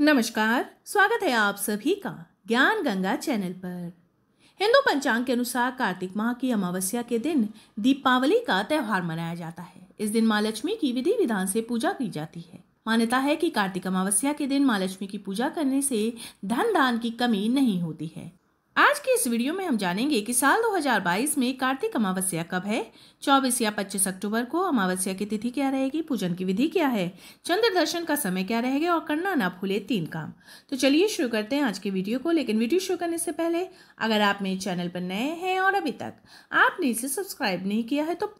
नमस्कार स्वागत है आप सभी का ज्ञान गंगा चैनल पर हिंदू पंचांग के अनुसार कार्तिक माह की अमावस्या के दिन दीपावली का त्यौहार मनाया जाता है इस दिन माँ लक्ष्मी की विधि विधान से पूजा की जाती है मान्यता है कि कार्तिक अमावस्या के दिन माँ लक्ष्मी की पूजा करने से धन दान की कमी नहीं होती है आज के इस वीडियो में हम जानेंगे कि साल 2022 में कार्तिक अमावस्या कब है 24 या 25 अक्टूबर को अमावस्या की तिथि क्या रहेगी पूजन की विधि क्या है चंद्र दर्शन का समय क्या रहेगा और करना ना भूले तीन काम तो चलिए शुरू करते हैं आज के वीडियो को लेकिन वीडियो शुरू करने से पहले अगर आप मेरे चैनल पर नए हैं और अभी तक आपने इसे सब्सक्राइब नहीं किया है तो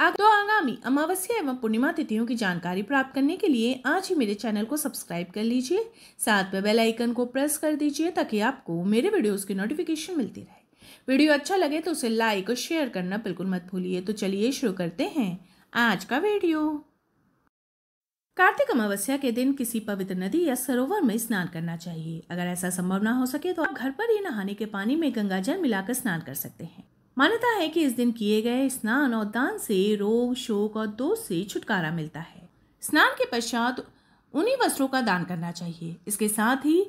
तो आगामी अमावस्या एवं पूर्णिमा तिथियों की जानकारी प्राप्त करने के लिए आज ही मेरे चैनल को सब्सक्राइब कर लीजिए साथ में बेल आइकन को प्रेस कर दीजिए ताकि आपको मेरे वीडियोस की नोटिफिकेशन मिलती रहे वीडियो अच्छा लगे तो उसे लाइक और शेयर करना बिल्कुल मत भूलिए तो चलिए शुरू करते हैं आज का वीडियो कार्तिक अमावस्या के दिन किसी पवित्र नदी या सरोवर में स्नान करना चाहिए अगर ऐसा संभव ना हो सके तो आप घर पर ही नहाने के पानी में गंगा जल मिलाकर स्नान कर सकते हैं मान्यता है कि इस दिन किए गए स्नान और दान से रोग शोक और दोष से छुटकारा मिलता है स्नान के पश्चात उन्हीं वस्त्रों का दान करना चाहिए इसके साथ ही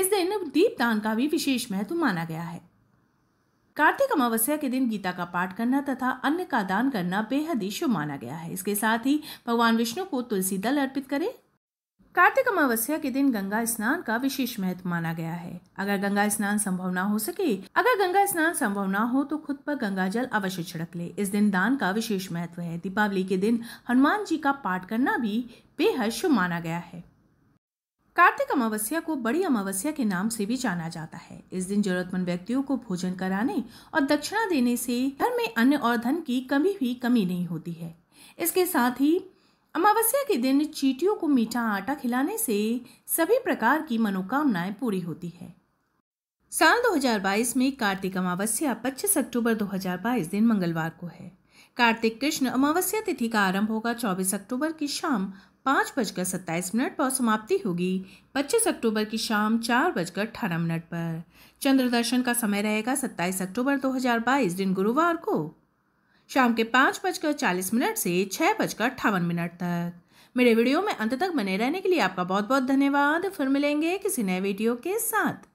इस दिन दीप दान का भी विशेष महत्व माना गया है कार्तिक अमावस्या के दिन गीता का पाठ करना तथा अन्य का दान करना बेहद ही शुभ माना गया है इसके साथ ही भगवान विष्णु को तुलसी दल अर्पित करें कार्तिक अमावस्या के दिन गंगा स्नान का विशेष महत्व माना गया है अगर गंगा स्नान संभव ना हो सके अगर गंगा स्नान संभव ना हो तो खुद पर गंगा जल अवश्य छिड़क ले इस दिन दान का विशेष महत्व है दीपावली के दिन हनुमान जी का पाठ करना भी बेहद शुभ माना गया है कार्तिक अमावस्या को बड़ी अमावस्या के नाम से भी जाना जाता है इस दिन जरूरतमंद व्यक्तियों को भोजन कराने और दक्षिणा देने से घर में अन्न और धन की कभी भी कमी नहीं होती है इसके साथ ही अमावस्या के दिन चीटियों को मीठा आटा खिलाने से सभी प्रकार की मनोकामनाएं पूरी होती है साल 2022 में कार्तिक अमावस्या 25 अक्टूबर 2022 दिन मंगलवार को है कार्तिक कृष्ण अमावस्या तिथि का आरंभ होगा 24 अक्टूबर की शाम पाँच बजकर सत्ताईस मिनट पर समाप्ति होगी 25 अक्टूबर की शाम चार बजकर अठारह मिनट पर चंद्र दर्शन का समय रहेगा 27 अक्टूबर 2022 दिन गुरुवार को शाम के पाँच बजकर चालीस मिनट से छः बजकर अट्ठावन मिनट तक मेरे वीडियो में अंत तक बने रहने के लिए आपका बहुत बहुत धन्यवाद फिर मिलेंगे किसी नए वीडियो के साथ